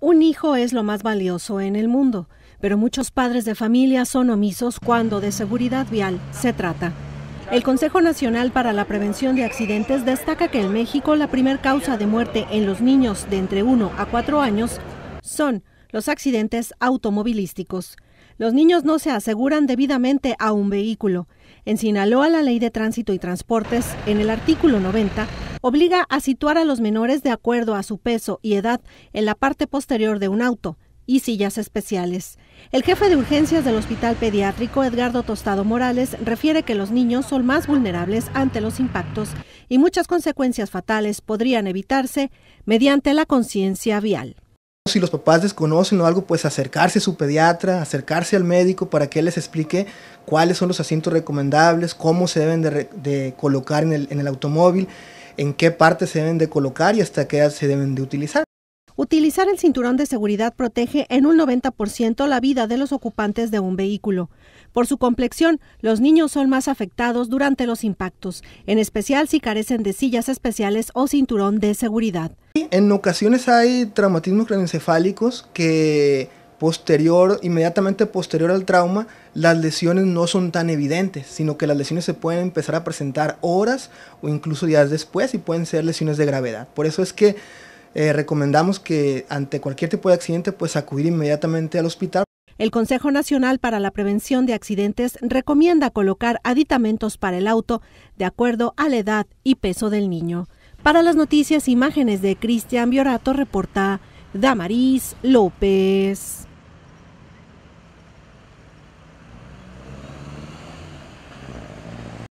Un hijo es lo más valioso en el mundo, pero muchos padres de familia son omisos cuando de seguridad vial se trata. El Consejo Nacional para la Prevención de Accidentes destaca que en México la primer causa de muerte en los niños de entre 1 a 4 años son los accidentes automovilísticos los niños no se aseguran debidamente a un vehículo. En Sinaloa, la Ley de Tránsito y Transportes, en el artículo 90, obliga a situar a los menores de acuerdo a su peso y edad en la parte posterior de un auto y sillas especiales. El jefe de urgencias del Hospital Pediátrico, Edgardo Tostado Morales, refiere que los niños son más vulnerables ante los impactos y muchas consecuencias fatales podrían evitarse mediante la conciencia vial si los papás desconocen o algo, pues acercarse a su pediatra, acercarse al médico para que él les explique cuáles son los asientos recomendables, cómo se deben de, colocar en el, en el automóvil, en qué parte se deben de colocar y hasta qué edad se deben de utilizar. Utilizar el cinturón de seguridad protege en un 90% la vida de los ocupantes de un vehículo. Por su complexión, los niños son más afectados durante los impactos, en especial si carecen de sillas especiales o cinturón de seguridad. En ocasiones hay traumatismos craneoencefálicos que posterior, inmediatamente posterior al trauma, las lesiones no son tan evidentes, sino que las lesiones se pueden empezar a presentar horas o incluso días después y pueden ser lesiones de gravedad. Por eso es que eh, recomendamos que ante cualquier tipo de accidente pues acudir inmediatamente al hospital. El Consejo Nacional para la Prevención de Accidentes recomienda colocar aditamentos para el auto de acuerdo a la edad y peso del niño. Para las noticias, e imágenes de Cristian Biorato reporta Damaris López.